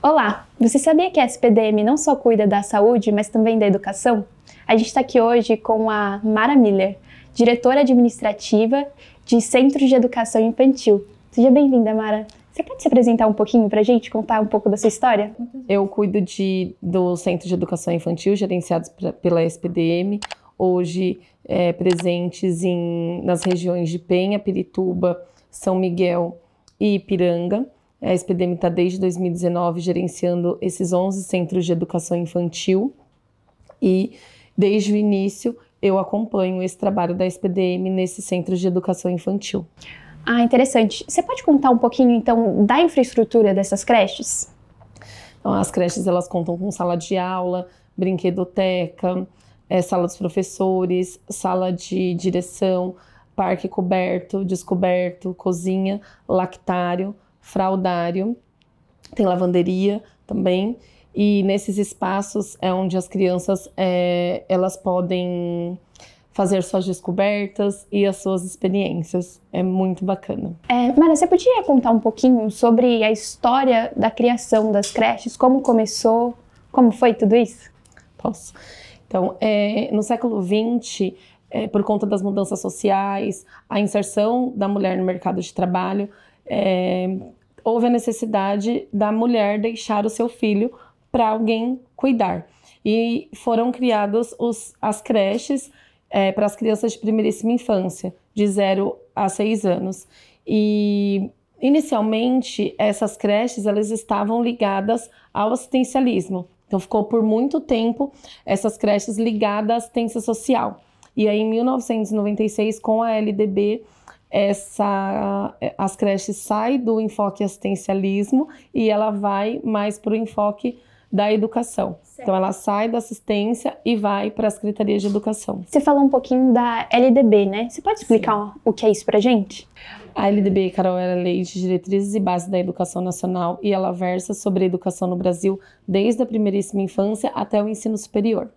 Olá! Você sabia que a SPDM não só cuida da saúde, mas também da educação? A gente está aqui hoje com a Mara Miller, diretora administrativa de Centro de Educação Infantil. Seja bem-vinda, Mara. Você pode se apresentar um pouquinho para a gente, contar um pouco da sua história? Eu cuido de, do Centro de Educação Infantil, gerenciado pela SPDM, hoje é, presentes em, nas regiões de Penha, Pirituba, São Miguel e Ipiranga. A SPDM está desde 2019 gerenciando esses 11 centros de educação infantil e desde o início eu acompanho esse trabalho da SPDM nesses centros de educação infantil. Ah, interessante. Você pode contar um pouquinho então da infraestrutura dessas creches? Então, as creches elas contam com sala de aula, brinquedoteca, é, sala dos professores, sala de direção, parque coberto, descoberto, cozinha, lactário, fraudário, tem lavanderia também. E nesses espaços é onde as crianças é, elas podem fazer suas descobertas e as suas experiências. É muito bacana. É, Mara, você podia contar um pouquinho sobre a história da criação das creches? Como começou? Como foi tudo isso? Posso. Então, é, no século XX, é, por conta das mudanças sociais, a inserção da mulher no mercado de trabalho, é, houve a necessidade da mulher deixar o seu filho para alguém cuidar. E foram criadas os, as creches é, para as crianças de primeiríssima infância, de 0 a 6 anos. E inicialmente essas creches elas estavam ligadas ao assistencialismo. Então ficou por muito tempo essas creches ligadas à assistência social. E aí em 1996 com a LDB essa as creches saem do enfoque assistencialismo e ela vai mais para o enfoque da educação. Certo. Então ela sai da assistência e vai para a Secretaria de Educação. Você falou um pouquinho da LDB, né? Você pode explicar Sim. o que é isso pra gente? A LDB, Carol, é a Lei de Diretrizes e Bases da Educação Nacional e ela versa sobre a educação no Brasil desde a primeiríssima infância até o ensino superior.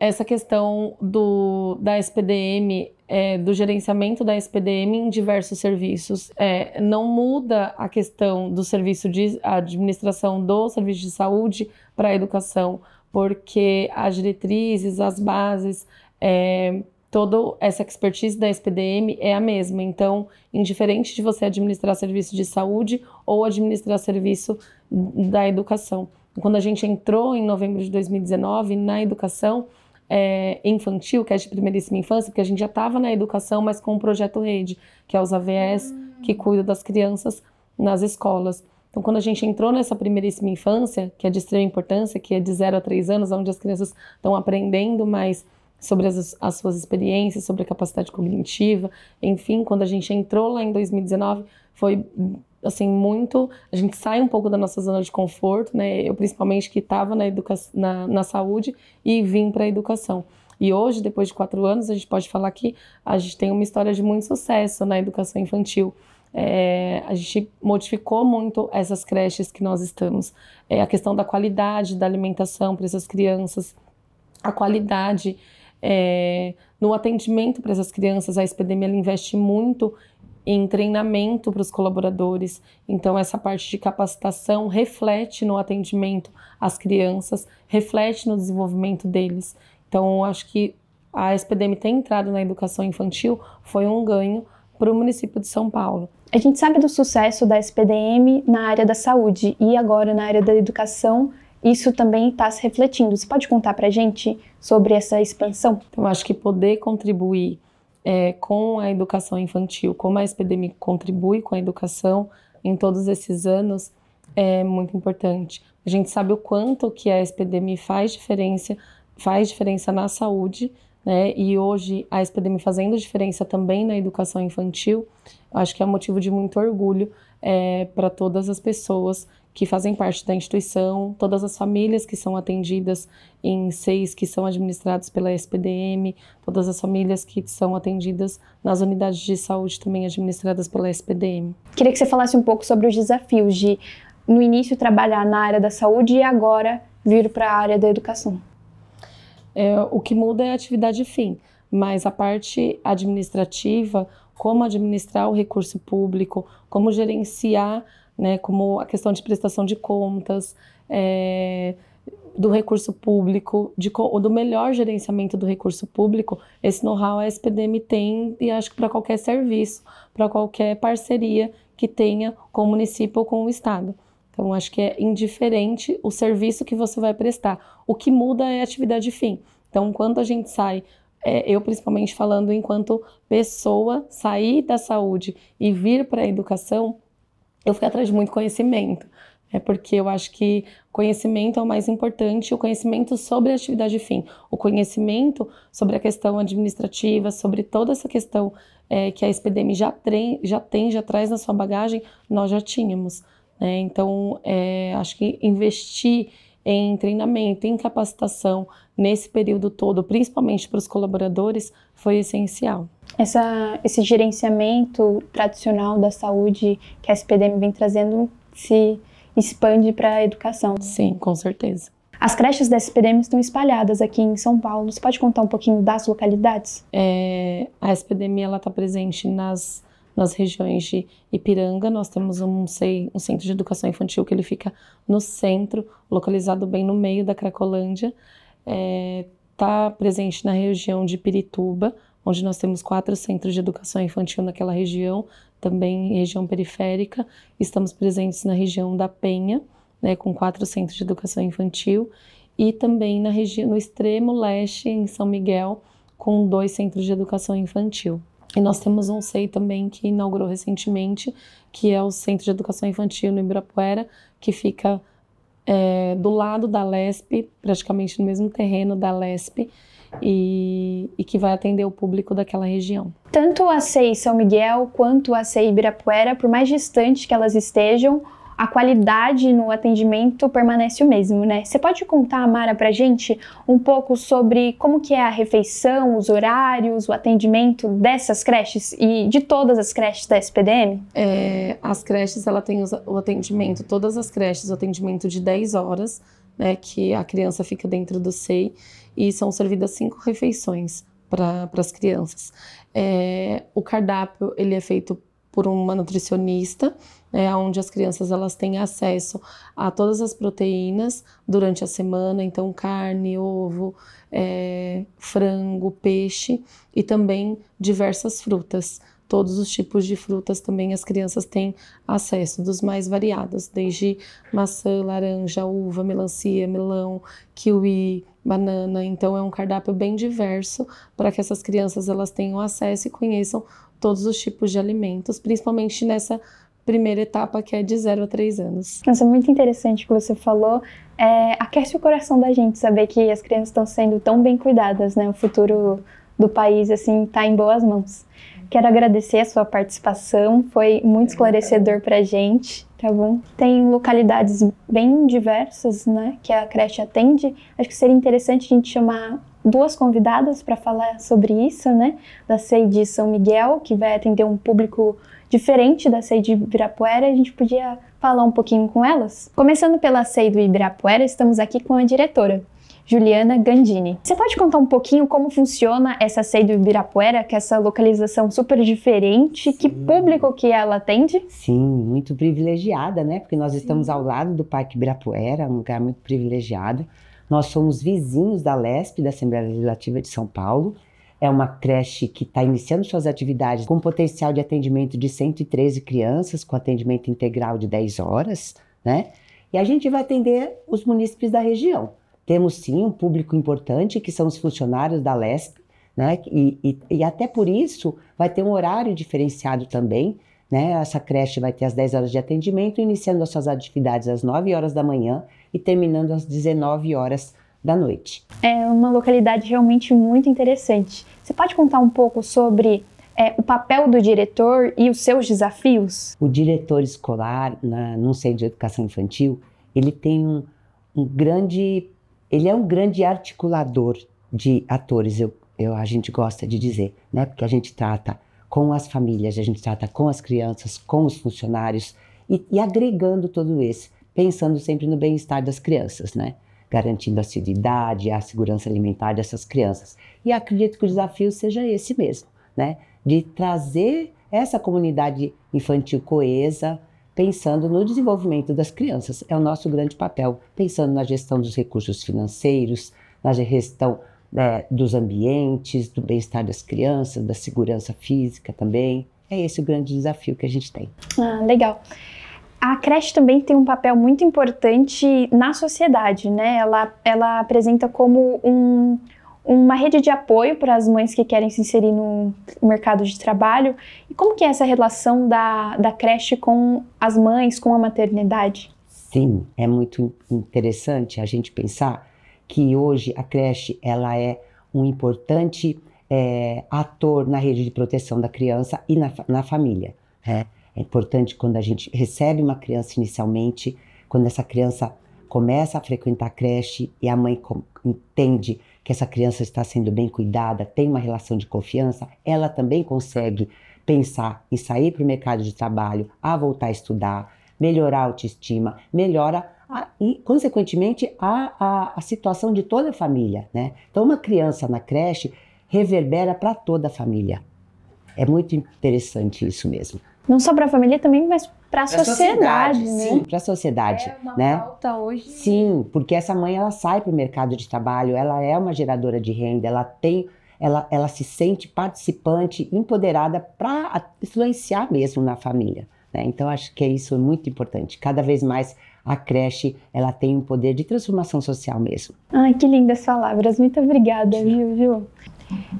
Essa questão do da SPDM é, do gerenciamento da SPDM em diversos serviços. É, não muda a questão do serviço de administração do serviço de saúde para a educação, porque as diretrizes, as bases, é, toda essa expertise da SPDM é a mesma. Então, indiferente de você administrar serviço de saúde ou administrar serviço da educação. Quando a gente entrou em novembro de 2019 na educação, é, infantil, que é de primeiríssima infância, porque a gente já estava na educação, mas com o projeto Rede, que é os AVS, hum. que cuida das crianças nas escolas. Então, quando a gente entrou nessa primeiríssima infância, que é de extrema importância, que é de 0 a 3 anos, onde as crianças estão aprendendo mais sobre as, as, suas experiências, sobre a capacidade cognitiva, enfim, quando a gente entrou lá em 2019, foi assim, muito. A gente sai um pouco da nossa zona de conforto, né? Eu, principalmente, que estava na, educação na, na saúde e vim para a educação. E hoje, depois de quatro anos, a gente pode falar que a gente tem uma história de muito sucesso na educação infantil. É, a gente modificou muito essas creches que nós estamos. É, a questão da qualidade da alimentação para essas crianças, a qualidade é, no atendimento para essas crianças. A SPDM investe muito em treinamento para os colaboradores. Então, essa parte de capacitação reflete no atendimento às crianças, reflete no desenvolvimento deles. Então, acho que a SPDM ter entrado na educação infantil foi um ganho para o município de São Paulo. A gente sabe do sucesso da SPDM na área da saúde e agora na área da educação. Isso também está se refletindo. Você pode contar para a gente sobre essa expansão? Então, eu acho que poder contribuir é, com a educação infantil, como a SPDM contribui com a educação em todos esses anos, é muito importante. A gente sabe o quanto que a SPDM faz diferença, faz diferença na saúde, né? E hoje a SPDM fazendo diferença também na educação infantil, acho que é motivo de muito orgulho é, para todas as pessoas que fazem parte da instituição, todas as famílias que são atendidas em seis que são administrados pela SPDM, todas as famílias que são atendidas nas unidades de saúde também administradas pela SPDM. Queria que você falasse um pouco sobre os desafios de, no início, trabalhar na área da saúde e agora vir para a área da educação. É, o que muda é a atividade fim, mas a parte administrativa, como administrar o recurso público, como gerenciar né, como a questão de prestação de contas, é, do recurso público, de, do melhor gerenciamento do recurso público, esse know-how a SPDM tem e acho que para qualquer serviço, para qualquer parceria que tenha com o município ou com o estado. Então, acho que é indiferente o serviço que você vai prestar. O que muda é a atividade fim. Então, quando a gente sai, é, eu principalmente falando enquanto pessoa, sair da saúde e vir para a educação, eu fui atrás de muito conhecimento. É porque eu acho que conhecimento é o mais importante, o conhecimento sobre a atividade fim, o conhecimento sobre a questão administrativa, sobre toda essa questão é, que a SPDM já, já tem, já traz na sua bagagem, nós já tínhamos. Né? Então, é, acho que investir em treinamento, em capacitação nesse período todo, principalmente para os colaboradores, foi essencial essa, esse gerenciamento tradicional da saúde que a SPDM vem trazendo se expande para a educação. Sim, com certeza. As creches da SPDM estão espalhadas aqui em São Paulo. Você pode contar um pouquinho das localidades? É, a SPDM está presente nas, nas regiões de Ipiranga. Nós temos um, um centro de educação infantil que ele fica no centro, localizado bem no meio da Cracolândia. Está é, tá presente na região de Pirituba, onde nós temos quatro centros de educação infantil naquela região, também região periférica. Estamos presentes na região da Penha, né, com quatro centros de educação infantil, e também na região no extremo leste, em São Miguel, com dois centros de educação infantil. E nós temos um SEI também que inaugurou recentemente, que é o Centro de Educação Infantil no Ibirapuera, que fica é, do lado da LESP, praticamente no mesmo terreno da LESP, e, e que vai atender o público daquela região. Tanto a CEI São Miguel quanto a CEI Ibirapuera, por mais distante que elas estejam, a qualidade no atendimento permanece o mesmo, né? Você pode contar, Mara, pra gente um pouco sobre como que é a refeição, os horários, o atendimento dessas creches e de todas as creches da SPDM? É, as creches, ela tem o atendimento, todas as creches, o atendimento de 10 horas, né, que a criança fica dentro do SEI e são servidas cinco refeições para as crianças. É, o cardápio ele é feito por uma nutricionista, é, onde as crianças elas têm acesso a todas as proteínas durante a semana, então carne, ovo, é, frango, peixe e também diversas frutas todos os tipos de frutas também as crianças têm acesso, dos mais variados, desde maçã, laranja, uva, melancia, melão, kiwi, banana. Então é um cardápio bem diverso para que essas crianças elas tenham acesso e conheçam todos os tipos de alimentos, principalmente nessa primeira etapa que é de 0 a 3 anos. Nossa, muito interessante o que você falou. É, aquece o coração da gente saber que as crianças estão sendo tão bem cuidadas, né? O futuro do país, assim, está em boas mãos. Quero agradecer a sua participação, foi muito esclarecedor para a gente, tá bom? Tem localidades bem diversas, né, que a creche atende. Acho que seria interessante a gente chamar duas convidadas para falar sobre isso, né? Da CEI de São Miguel, que vai atender um público diferente da CEI de Ibirapuera, a gente podia falar um pouquinho com elas. Começando pela CEI do Ibirapuera, estamos aqui com a diretora, Juliana Gandini. Você pode contar um pouquinho como funciona essa sede do Ibirapuera, que é essa localização super diferente, Sim. que público que ela atende? Sim, muito privilegiada, né? Porque nós estamos Sim. ao lado do Parque Ibirapuera, um lugar muito privilegiado. Nós somos vizinhos da LESP, da Assembleia Legislativa de São Paulo, é uma creche que está iniciando suas atividades com potencial de atendimento de 113 crianças, com atendimento integral de 10 horas, né? E a gente vai atender os munícipes da região. Temos sim um público importante, que são os funcionários da LESP, né? E, e, e, até por isso vai ter um horário diferenciado também. Né? Essa creche vai ter as 10 horas de atendimento, iniciando as suas atividades às 9 horas da manhã e terminando às 19 horas da noite. É uma localidade realmente muito interessante. Você pode contar um pouco sobre é, o papel do diretor e os seus desafios? O diretor escolar, na, num centro de educação infantil, ele tem um, um grande ele é um grande articulador de atores, eu, eu, a gente gosta de dizer, né? Porque a gente trata com as famílias, a gente trata com as crianças, com os funcionários e, e agregando todo esse, pensando sempre no bem-estar das crianças, né? Garantindo a seriedade, a segurança alimentar dessas crianças. E acredito que o desafio seja esse mesmo, né? De trazer essa comunidade infantil coesa, pensando no desenvolvimento das crianças. É o nosso grande papel, pensando na gestão dos recursos financeiros, na gestão né, dos ambientes, do bem-estar das crianças, da segurança física também. É esse o grande desafio que a gente tem. Ah, legal. A creche também tem um papel muito importante na sociedade, né? Ela, ela apresenta como um, uma rede de apoio para as mães que querem se inserir no mercado de trabalho. E como que é essa relação da, da creche com as mães, com a maternidade? Sim, é muito interessante a gente pensar que hoje a creche ela é um importante é, ator na rede de proteção da criança e na, na família. Né? É importante quando a gente recebe uma criança inicialmente, quando essa criança começa a frequentar a creche e a mãe entende que essa criança está sendo bem cuidada, tem uma relação de confiança, ela também consegue pensar em sair para o mercado de trabalho, a voltar a estudar, melhorar a autoestima, melhora a, e, consequentemente, a, a, a situação de toda a família. Né? Então, uma criança na creche reverbera para toda a família. É muito interessante isso mesmo. Não só para a família também, mas para a sociedade, sociedade, né? Sim, para a sociedade, é uma né? Falta hoje. Sim, porque essa mãe ela sai para o mercado de trabalho, ela é uma geradora de renda, ela tem ela, ela se sente participante, empoderada para influenciar mesmo na família. Né? Então, acho que é isso é muito importante. Cada vez mais a creche ela tem um poder de transformação social mesmo. Ai, que lindas palavras. Muito obrigada, viu, viu?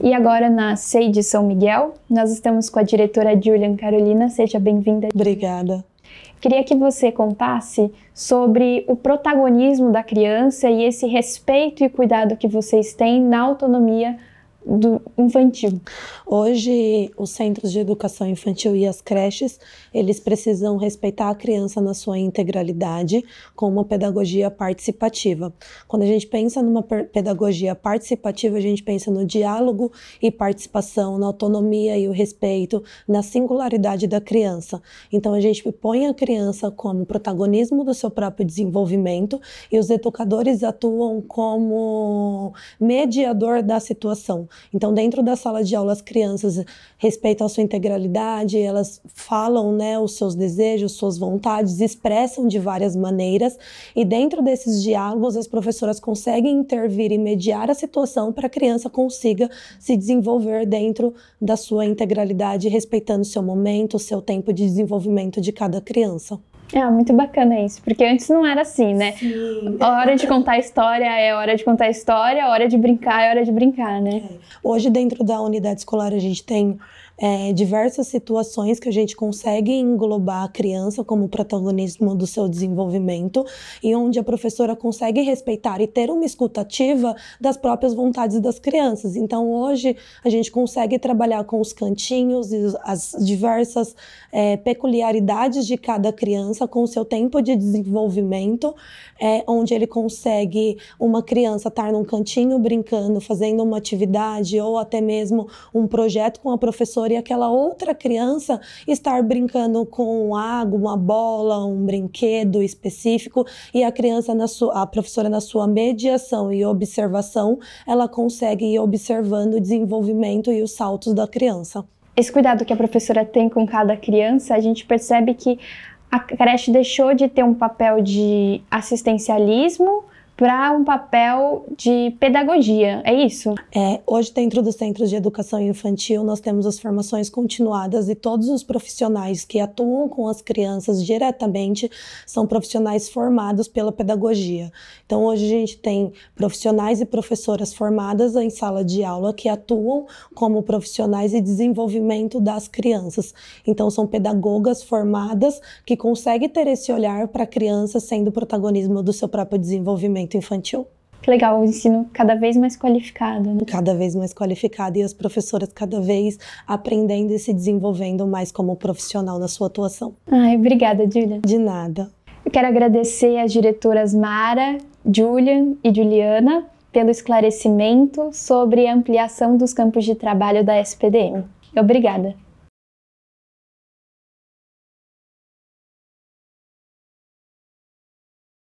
E agora na SEI de São Miguel, nós estamos com a diretora Julian Carolina. Seja bem-vinda. Obrigada. Queria que você contasse sobre o protagonismo da criança e esse respeito e cuidado que vocês têm na autonomia do infantil. Hoje, os centros de educação infantil e as creches, eles precisam respeitar a criança na sua integralidade com uma pedagogia participativa. Quando a gente pensa numa pedagogia participativa, a gente pensa no diálogo e participação, na autonomia e o respeito, na singularidade da criança. Então, a gente põe a criança como protagonismo do seu próprio desenvolvimento e os educadores atuam como mediador da situação. Então, dentro da sala de aula, as crianças respeitam a sua integralidade, elas falam né, os seus desejos, suas vontades, expressam de várias maneiras. E dentro desses diálogos, as professoras conseguem intervir e mediar a situação para a criança consiga se desenvolver dentro da sua integralidade, respeitando seu momento, seu tempo de desenvolvimento de cada criança. É muito bacana isso, porque antes não era assim, né? Sim. hora de contar história é hora de contar história, hora de brincar é hora de brincar, né? É. Hoje, dentro da unidade escolar, a gente tem é, diversas situações que a gente consegue englobar a criança como protagonismo do seu desenvolvimento e onde a professora consegue respeitar e ter uma escutativa das próprias vontades das crianças. Então, hoje, a gente consegue trabalhar com os cantinhos e as diversas é, peculiaridades de cada criança com o seu tempo de desenvolvimento, é, onde ele consegue, uma criança, estar num cantinho brincando, fazendo uma atividade ou até mesmo um projeto com a professora professor e aquela outra criança estar brincando com água, uma bola, um brinquedo específico e a criança na sua, a professora na sua mediação e observação, ela consegue ir observando o desenvolvimento e os saltos da criança. Esse cuidado que a professora tem com cada criança, a gente percebe que a creche deixou de ter um papel de assistencialismo para um papel de pedagogia, é isso? É, hoje dentro dos centros de educação infantil nós temos as formações continuadas e todos os profissionais que atuam com as crianças diretamente são profissionais formados pela pedagogia. Então hoje a gente tem profissionais e professoras formadas em sala de aula que atuam como profissionais de desenvolvimento das crianças. Então são pedagogas formadas que conseguem ter esse olhar para a criança sendo protagonismo do seu próprio desenvolvimento infantil. Que legal, o ensino cada vez mais qualificado. Né? Cada vez mais qualificado e as professoras cada vez aprendendo e se desenvolvendo mais como profissional na sua atuação. Ai, obrigada, Julia. De nada. Eu quero agradecer às diretoras Mara, Julian e Juliana pelo esclarecimento sobre a ampliação dos campos de trabalho da SPDM. Obrigada.